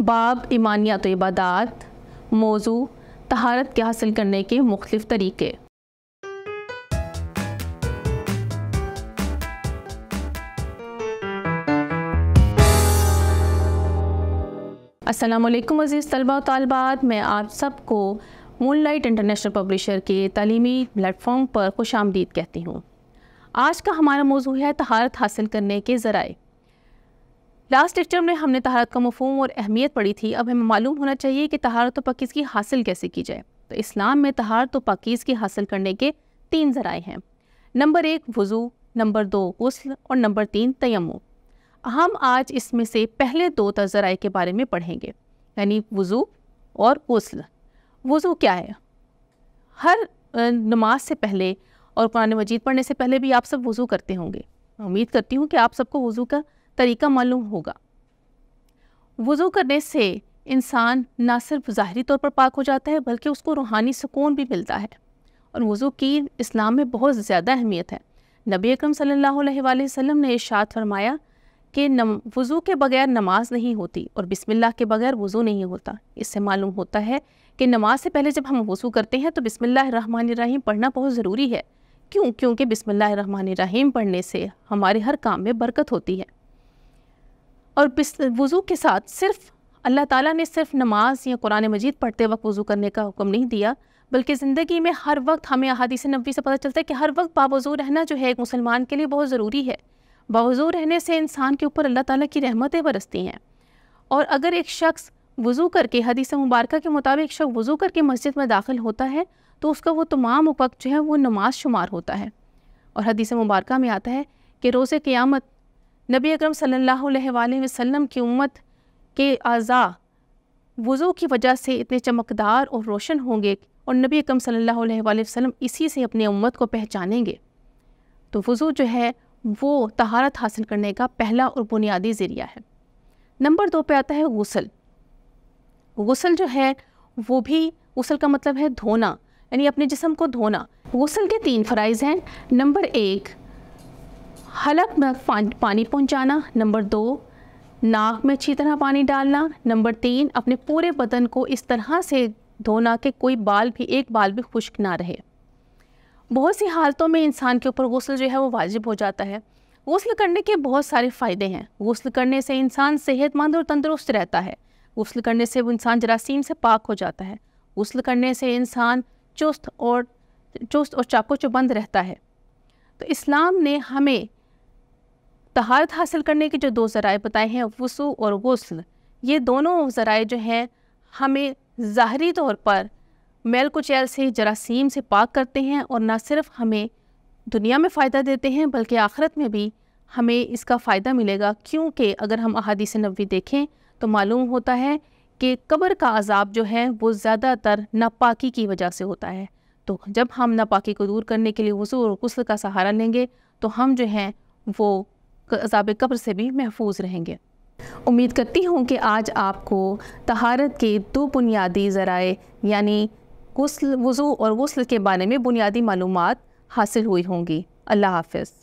बाब ईमानिया तोबादात मौजू तहारत के हासिल करने के मुख्तफ तरीके असलम अज़ीज़ तलबा तलबात मैं आप सबको मून लाइट इंटरनेशनल पब्लिशर के तलीमी प्लेटफॉर्म पर खुश आमदीद कहती हूँ आज का हमारा मौजू है तहारत हासिल करने के ज़राए लास्ट लेक्चर में हमने तहारत का मफहम और अहमियत पढ़ी थी अब हमें मालूम होना चाहिए कि तहारत पकीज़ की हासिल कैसे की जाए तो इस्लाम में तहारत पकीज़ की हासिल करने के तीन ज़राए हैं नंबर एक वज़ू नंबर दो गसल और नंबर तीन तयम हम आज इसमें से पहले दो ज़राए के बारे में पढ़ेंगे यानी वज़ू और गसल वज़ू क्या है हर नमाज से पहले और कुरान मजीद पढ़ने से पहले भी आप सब वज़ू करते होंगे उम्मीद करती हूँ कि आप सबको वज़ू का तरीका मालूम होगा वज़ू करने से इंसान ना सिर्फ ज़ाहरी तौर पर पाक हो जाता है बल्कि उसको रूहानी सुकून भी मिलता है और वज़ू की इस्लाम में बहुत ज़्यादा अहमियत है नबी अकरम सल्लल्लाहु अलैहि वसल्लम ने इशात फरमाया कि वज़ू के बगैर नमाज नहीं होती और बिस्मिल्लाह के बगैर वज़ू नहीं होता इससे मालूम होता है कि नमाज से पहले जब हम वज़ू करते हैं तो बिसमीम पढ़ना बहुत ज़रूरी है क्यों क्योंकि रहीम पढ़ने से हमारे हर काम में बरकत होती है और वज़ू के साथ सिर्फ अल्लाह ताला ने सिर्फ नमाज या कुरान मजीद पढ़ते वक्त वज़ू करने का हुक्म नहीं दिया बल्कि ज़िंदगी में हर वक्त हमें अहादीस नबी से पता चलता है कि हर वक्त बावज़ू रहना जो है एक मुसलमान के लिए बहुत ज़रूरी है बावज़ू रहने से इंसान के ऊपर अल्लाह ताला की रहमतें बरसती हैं और अगर एक शख्स वज़ू करके हदीस मुबारक के मुताबिक शख्स वज़ू करके मस्जिद में दाखिल होता है तो उसका वो तमाम वक्त जो है वो नमाज शुमार होता है और हदीस मुबारक में आता है कि रोज़ क़्यामत नबी अकरम सल्लल्लाहु अलैहि वसल्लम की उम्मत के अज़ा वज़ू की वजह से इतने चमकदार और रोशन होंगे और नबी अकरम सल्लल्लाहु अलैहि वसल्लम इसी से अपनी उम्मत को पहचानेंगे तो वज़ू जो है वो तहारत हासिल करने का पहला और बुनियादी ज़रिया है नंबर दो पे आता है गसल गसल जो है वो भी गसल का मतलब है धोना यानी अपने जिसम को धोना गसल के तीन फ़राइज़ हैं नंबर एक हलक में पानी पहुंचाना नंबर दो नाक में अच्छी तरह पानी डालना नंबर तीन अपने पूरे बदन को इस तरह से धोना कि कोई बाल भी एक बाल भी खुश्क ना रहे बहुत सी हालतों में इंसान के ऊपर गसल जो है वो वाजिब हो जाता है गसल करने के बहुत सारे फ़ायदे हैं गसल करने से इंसान सेहतमंद और तंदुरुस्त रहता है गसल करने से वो इंसान जरासीम से पाक हो जाता है गसल करने से इंसान चुस्त और चुस्त और चाको चुबंद रहता है तो इस्लाम ने हमें तहारत हासिल करने के जो दो ज़राए बताए हैं वसू और गसल ये दोनों ज़राए जो हैं हमें ज़ाहरी तौर पर मेल कुचैल से जरासीम से पाक करते हैं और ना सिर्फ हमें दुनिया में फ़ायदा देते हैं बल्कि आखरत में भी हमें इसका फ़ायदा मिलेगा क्योंकि अगर हम अहादीस नबी देखें तो मालूम होता है कि कब्र का अजाब जो है वो ज़्यादातर नापाकी की वजह से होता है तो जब हम नापाकी को दूर करने के लिए वसू और गसल का सहारा लेंगे तो हम जो हैं वो अजाब कब्र से भी महफूज रहेंगे उम्मीद करती हूँ कि आज आपको तहारत के दो बुनियादी ज़राए यानी गसल वज़ू और गसल के बारे में बुनियादी मालूम हासिल हुई होंगी अल्लाह हाफिज़